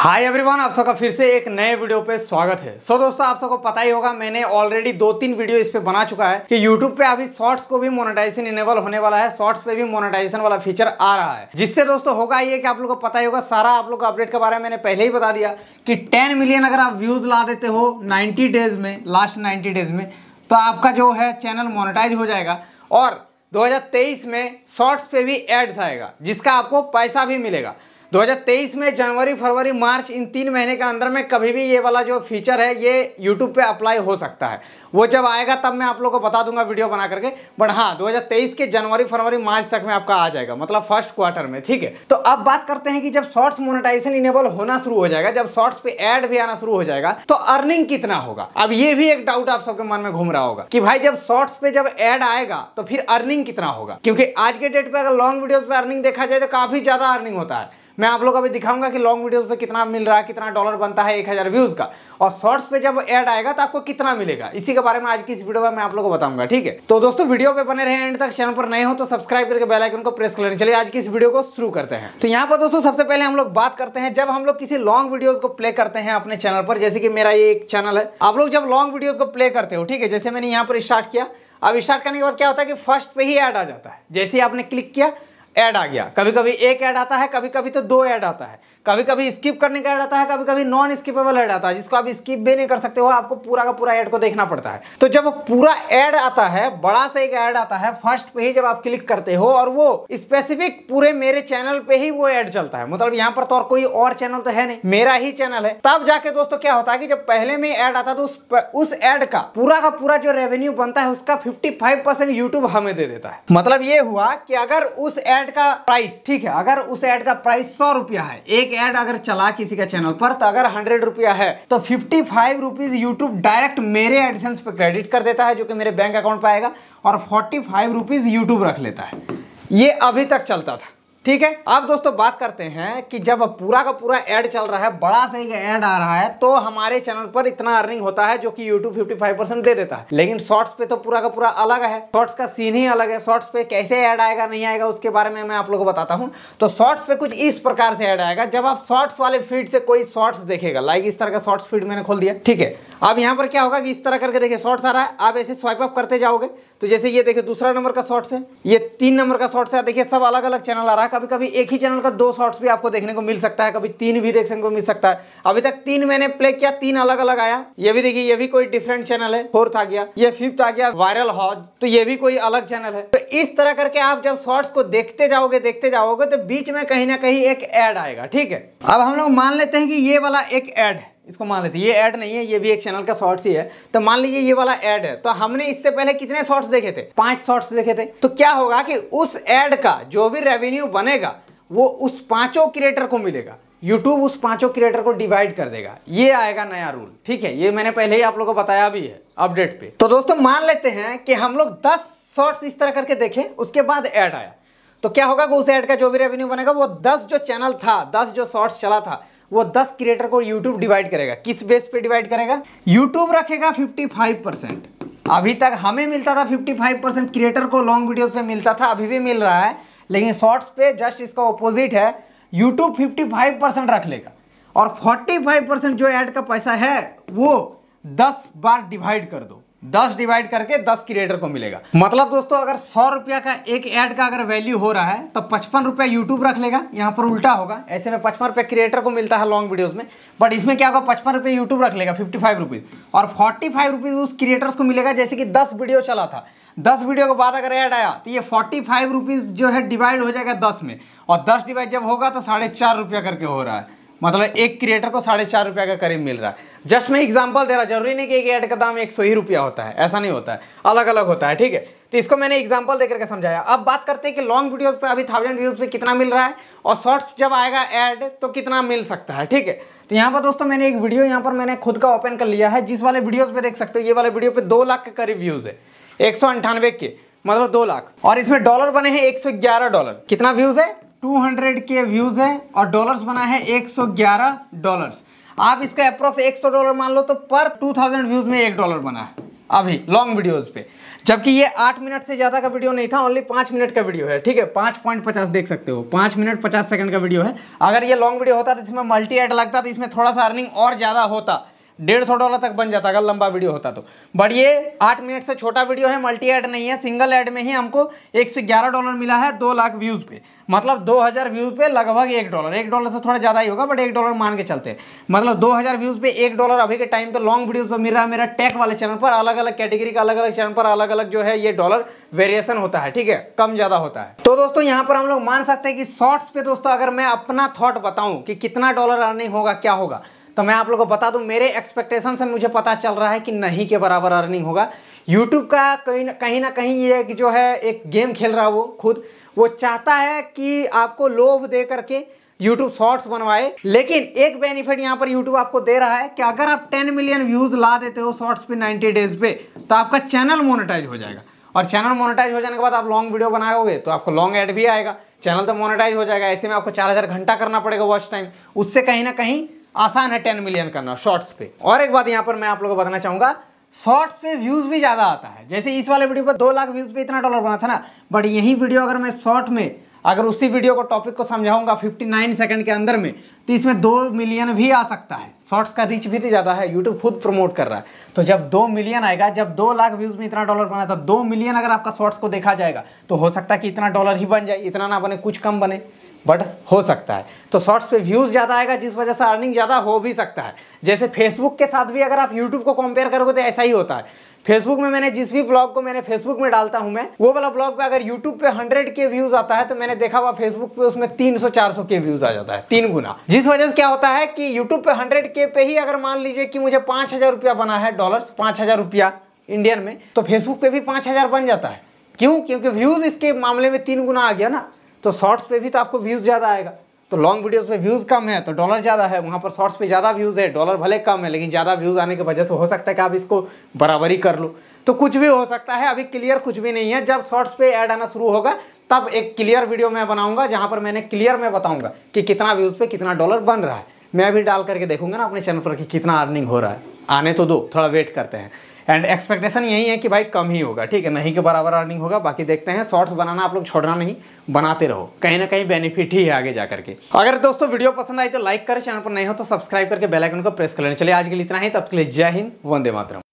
hi everyone आप सबका फिर से एक नए वीडियो पे स्वागत है सो so, दोस्तों आप सबको पता ही होगा मैंने ऑलरेडी दो तीन वीडियो इस पे बना चुका है कि यूट्यूब पे अभी शॉर्ट्स को भी मोनेटाइजेशन इनेबल होने वाला है शॉर्ट्स पे भी मोनेटाइजेशन वाला फीचर आ रहा है जिससे दोस्तों होगा ये कि आप लोग को पता ही होगा सारा आप लोग अपडेट के बारे में मैंने पहले ही बता दिया कि टेन मिलियन अगर आप व्यूज ला देते हो नाइन्टी डेज में लास्ट नाइन्टी डेज में तो आपका जो है चैनल मोनिटाइज हो जाएगा और 2023 में शॉर्ट्स पे भी एड्स आएगा जिसका आपको पैसा भी मिलेगा 2023 में जनवरी फरवरी मार्च इन तीन महीने के अंदर में कभी भी ये वाला जो फीचर है ये यूट्यूब पे अप्लाई हो सकता है वो जब आएगा तब मैं आप लोग को बता दूंगा वीडियो बना करके बट हाँ 2023 के जनवरी फरवरी मार्च तक में आपका आ जाएगा मतलब फर्स्ट क्वार्टर में ठीक है तो अब बात करते हैं कि जब शॉर्ट्स मोनिटाइजेशन इनेबल होना शुरू हो जाएगा जब शॉर्ट्स पे एड भी आना शुरू हो जाएगा तो अर्निंग कितना होगा अब ये भी एक डाउट आप सबके मन में घूम रहा होगा कि भाई जब शॉर्ट्स पे जब एड आएगा तो फिर अर्निंग कितना होगा क्योंकि आज के डेट पे अगर लॉन्ग वीडियो पे अर्निंग देखा जाए तो काफी ज्यादा अर्निंग होता है मैं आप लोग अभी दिखाऊंगा कि लॉन्ग वीडियोस पे कितना मिल रहा है कितना डॉलर बनता है एक हज़ार व्यूज़ का और शॉर्ट्स पे जब ऐड आएगा तो आपको कितना मिलेगा इसी के बारे में आज की इस वीडियो में मैं आप लोगों को बताऊंगा ठीक है तो दोस्तों वीडियो पे बने रहे एंड तक चैनल पर नए हो तो सब्सक्राइब करके बेल आइकन को प्रेस कर लेना चलिए आज की इस वीडियो को शुरू करते हैं तो यहाँ पर दोस्तों सबसे पहले हम लोग बात करते हैं जब हम लोग किसी लॉन्ग वीडियोज को प्ले करते हैं अपने चैनल पर जैसे कि मेरा ये एक चैनल है आप लोग जब लॉन्ग वीडियोज को प्ले करते हो ठीक है जैसे मैंने यहाँ पर स्टार्ट किया अब स्टार्ट करने के बाद क्या होता है कि फर्स्ट पे ही ऐड आ जाता है जैसे ही आपने क्लिक किया ऐड आ गया कभी कभी एक ऐड आता है कभी कभी तो दो ऐड आता है कभी कभी स्किप करने का ऐड आता है कभी कभी नॉन स्किपेबल ऐड आता है जिसको आप स्किप भी नहीं कर सकते हो आपको पूरा का पूरा ऐड को देखना पड़ता है तो जब पूरा ऐड आता है बड़ा सा एक ऐड आता है फर्स्ट पे ही जब आप क्लिक करते हो और वो स्पेसिफिक पूरे मेरे चैनल पे ही वो एड चलता है मतलब यहाँ पर तो और कोई और चैनल तो है नहीं मेरा ही चैनल है तब जाके दोस्तों क्या होता है कि जब पहले में एड आता तो उस एड का पूरा का पूरा जो रेवेन्यू बनता है उसका फिफ्टी फाइव परसेंट यूट्यूब हमें दे देता है मतलब ये हुआ कि अगर उस एड एड का प्राइस ठीक है अगर उस एड का प्राइस सौ रुपया है एक एड अगर चला किसी का चैनल पर तो अगर हंड्रेड रुपया है तो fifty five rupees YouTube direct मेरे एडिशन पे क्रेडिट कर देता है जो कि मेरे बैंक अकाउंट पर आएगा और फोर्टी फाइव रुपीज यूट्यूब रख लेता है ये अभी तक चलता था ठीक है अब दोस्तों बात करते हैं कि जब पूरा का पूरा ऐड चल रहा है बड़ा सही ऐड आ रहा है तो हमारे चैनल पर इतना अर्निंग होता है जो कि YouTube 55 परसेंट दे देता है लेकिन शॉर्ट्स पे तो पूरा का पूरा अलग है शॉर्ट्स का सीन ही अलग है शॉर्ट्स पे कैसे ऐड आएगा नहीं आएगा उसके बारे में मैं आप लोग को बताता हूँ तो शॉर्ट्स पे कुछ इस प्रकार से ऐड आएगा जब आप शॉर्ट्स वाले फीड से कोई शॉर्ट्स देखेगा लाइक इस तरह का शॉर्ट्स फीड मैंने खोल दिया ठीक है अब यहाँ पर क्या होगा कि इस तरह करके देखिए शॉर्ट्स आ रहा है आप ऐसे स्वाइप अप करते जाओगे तो जैसे ये देखिए दूसरा नंबर का शॉर्ट्स है ये तीन नंबर का शॉर्ट्स है देखिए सब अलग अलग चैनल आ रहा है कभी कभी एक ही चैनल का दो शॉर्ट्स भी आपको देखने को मिल सकता है कभी तीन भी देखने को मिल सकता है अभी तक तीन मैंने प्ले किया तीन अलग अलग आया ये भी देखिए ये भी कोई डिफरेंट चैनल है फोर्थ आ गया ये फिफ्थ आ गया वायरल हॉज तो ये भी कोई अलग चैनल है तो इस तरह करके आप जब शॉर्ट्स को देखते जाओगे देखते जाओगे तो बीच में कहीं ना कहीं एक एड आएगा ठीक है अब हम लोग मान लेते हैं कि ये वाला एक एड है इसको मान लेते हैं ये ऐड नहीं है ये भी एक चैनल का शॉर्ट्स ही है तो मान लीजिए ये वाला ऐड है तो हमने इससे पहले कितने शॉर्ट्स देखे थे पांच शॉर्ट्स देखे थे तो क्या होगा कि उस ऐड का जो भी रेवेन्यू बनेगा वो उस पांचों क्रिएटर को मिलेगा YouTube उस पांचों क्रिएटर को डिवाइड कर देगा ये आएगा नया रूल ठीक है ये मैंने पहले ही आप लोगों को बताया भी है अपडेट पे तो दोस्तों मान लेते हैं कि हम लोग दस शॉर्ट्स इस तरह करके देखें उसके बाद ऐड आया तो क्या होगा कि उस ऐड का जो भी रेवेन्यू बनेगा वो दस जो चैनल था दस जो शॉर्ट्स चला था वो 10 क्रिएटर को यूट्यूब डिवाइड करेगा किस बेस पे डिवाइड करेगा यूट्यूब रखेगा 55 परसेंट अभी तक हमें मिलता था 55 परसेंट क्रिएटर को लॉन्ग वीडियोस पे मिलता था अभी भी मिल रहा है लेकिन शॉर्ट्स पे जस्ट इसका ऑपोजिट है यूट्यूब 55 परसेंट रख लेगा और 45 परसेंट जो एड का पैसा है वो दस बार डिवाइड कर दो दस डिवाइड करके दस क्रिएटर को मिलेगा मतलब दोस्तों अगर सौ रुपया का एक ऐड का अगर वैल्यू हो रहा है तो पचपन रुपया यूट्यूब रख लेगा यहाँ पर उल्टा होगा ऐसे में पचपन रुपया क्रिएटर को मिलता है लॉन्ग वीडियोस में बट इसमें क्या होगा पचपन रुपया यूट्यूब रख लेगा फिफ्टी फाइव रुपीज़ और फोर्टी फाइव रुपीज़ उस क्रिएटर्स को मिलेगा जैसे कि दस वीडियो चला था दस वीडियो के बाद अगर ऐड आया तो ये फोर्टी फाइव रुपीज़ जो है डिवाइड हो जाएगा दस में और दस डिवाइड जब होगा तो साढ़े चार रुपया करके हो रहा है मतलब एक क्रिएटर को साढ़े चार रुपये का करीब मिल रहा है जस्ट मैं एग्जांपल दे रहा जरूरी नहीं कि एक ऐड का दाम एक सौ ही रुपया होता है ऐसा नहीं होता है अलग अलग होता है ठीक है तो इसको मैंने एग्जांपल देकर के समझाया अब बात करते हैं कि लॉन्ग वीडियोस पे अभी थाउजेंड व्यूज़ पे कितना मिल रहा है और शॉर्ट्स जब आएगा एड तो कितना मिल सकता है ठीक है तो यहाँ पर दोस्तों मैंने एक वीडियो यहाँ पर मैंने खुद का ओपन कर लिया है जिस वाले वीडियोज़ पर देख सकते हो ये वाले वीडियो पर दो लाख के करीब व्यूज़ है एक के मतलब दो लाख और इसमें डॉलर बने हैं एक डॉलर कितना व्यूज़ है 200 के व्यूज है और डॉलर्स बना है 111 डॉलर्स आप इसका अप्रोक्स 100 डॉलर मान लो तो पर 2000 व्यूज में एक डॉलर बना है अभी लॉन्ग वीडियोस पे जबकि ये आठ मिनट से ज़्यादा का वीडियो नहीं था ओनली पांच मिनट का वीडियो है ठीक है पांच पॉइंट पचास देख सकते हो पांच मिनट पचास सेकंड का वीडियो है अगर ये लॉन्ग वीडियो होता तो इसमें मल्टी एड लगता तो इसमें थोड़ा सा अर्निंग और ज़्यादा होता डेढ़ सौ डॉलर तक बन जाता अगर लंबा वीडियो होता तो बट ये आठ मिनट से छोटा वीडियो है मल्टी ऐड नहीं है सिंगल ऐड में ही हमको एक सौ ग्यारह डॉलर मिला है दो लाख व्यूज़ पे मतलब दो हज़ार व्यूज़ पे लगभग एक डॉलर एक डॉलर से थोड़ा ज़्यादा ही होगा बट एक डॉलर मान के चलते मतलब दो हज़ार व्यूज़ पे एक डॉलर अभी के टाइम पे लॉन्ग वीडियोस पर मिल रहा है मेरा टेक वाले चैनल पर अलग अलग कैटेगरी का अलग अलग चैनल पर अलग अलग जो है ये डॉलर वेरिएशन होता है ठीक है कम ज़्यादा होता है तो दोस्तों यहाँ पर हम लोग मान सकते हैं कि शॉर्ट्स पे दोस्तों अगर मैं अपना थॉट बताऊँ कि कितना डॉलर अर्निंग होगा क्या होगा तो मैं आप लोग को बता दूं मेरे एक्सपेक्टेशन से मुझे पता चल रहा है कि नहीं के बराबर अर्निंग होगा यूट्यूब का कहीं ना कहीं ना कहीं ये जो है एक गेम खेल रहा है वो खुद वो चाहता है कि आपको लोभ दे करके यूट्यूब शॉर्ट्स बनवाए लेकिन एक बेनिफिट यहाँ पर यूट्यूब आपको दे रहा है कि अगर आप 10 मिलियन व्यूज ला देते हो शॉर्ट्स पे 90 डेज पे तो आपका चैनल मोनेटाइज हो जाएगा और चैनल मोनेटाइज हो जाने के बाद आप लॉन्ग वीडियो बनाओगे तो आपको लॉन्ग एड भी आएगा चैनल तो मोनेटाइज हो जाएगा ऐसे में आपको चार घंटा करना पड़ेगा वॉच टाइम उससे कहीं ना कहीं आसान है टेन मिलियन करना शॉर्ट्स पे और एक बात यहाँ पर मैं आप लोगों को बताना चाहूंगा शॉर्ट्स पे व्यूज़ भी ज़्यादा आता है जैसे इस वाले वीडियो पर दो लाख व्यूज़ पे इतना डॉलर बना था ना बट यही वीडियो अगर मैं शॉर्ट में अगर उसी वीडियो को टॉपिक को समझाऊंगा 59 सेकंड के अंदर में तो इसमें दो मिलियन भी आ सकता है शॉर्ट्स का रीच भी तो ज़्यादा है यूट्यूब खुद प्रमोट कर रहा है तो जब दो मिलियन आएगा जब दो लाख व्यूज़ में इतना डॉलर बना था दो मिलियन अगर आपका शॉर्ट्स को देखा जाएगा तो हो सकता है कि इतना डॉलर ही बन जाए इतना ना बने कुछ कम बने बट हो सकता है तो शॉर्ट्स पे व्यूज़ ज़्यादा आएगा जिस वजह से अर्निंग ज़्यादा हो भी सकता है जैसे फेसबुक के साथ भी अगर आप यूट्यूब को कंपेयर करोगे तो ऐसा ही होता है फेसबुक में मैंने जिस भी ब्लॉग को मैंने फेसबुक में डालता हूँ मैं वो वाला ब्लॉग पे अगर यूट्यूब पे हंड्रेड के व्यूज आता है तो मैंने देखा हुआ फेसबुक पे उसमें चार सौ के व्यूज आ जाता है तीन गुना जिस वजह से क्या होता है कि यूट्यूब पे हंड्रेड के पे ही अगर मान लीजिए कि मुझे पाँच हजार रुपया बना है डॉलर पाँच हजार रुपया इंडियन में तो फेसबुक पे भी पाँच हजार बन जाता है क्यों क्योंकि व्यूज इसके मामले में तीन गुना आ गया ना तो शॉर्ट्स पे भी तो आपको व्यूज़ ज़्यादा आएगा तो लॉन्ग वीडियोस में व्यूज़ कम है तो डॉलर ज़्यादा है वहाँ पर शॉर्ट्स पे ज़्यादा व्यूज़ है डॉलर भले कम है लेकिन ज़्यादा व्यूज़ आने की वजह से हो सकता है कि आप इसको बराबरी कर लो तो कुछ भी हो सकता है अभी क्लियर कुछ भी नहीं है जब शॉर्ट्स पे ऐड आना शुरू होगा तब एक क्लियर वीडियो मैं बनाऊंगा जहाँ पर मैंने क्लियर में बताऊँगा कि कितना व्यूज़ पर कितना डॉलर बन रहा है मैं भी डाल करके देखूंगा ना अपने चैनल पर कि कितना अर्निंग हो रहा है आने तो दो थोड़ा वेट करते हैं एंड एक्सपेक्टेशन यही है कि भाई कम ही होगा ठीक है नहीं के बराबर अर्निंग होगा बाकी देखते हैं शॉर्ट्स बनाना आप लोग छोड़ना नहीं बनाते रहो कहीं ना कहीं बेनिफिट ही है आगे जा करके अगर दोस्तों वीडियो पसंद आई तो लाइक करें चैनल पर नहीं हो तो सब्सक्राइब करके बेलाइकन को प्रेस कर लेना चलिए आज के लिए इतना ही तब के लिए जय हिंद वंदे मातरम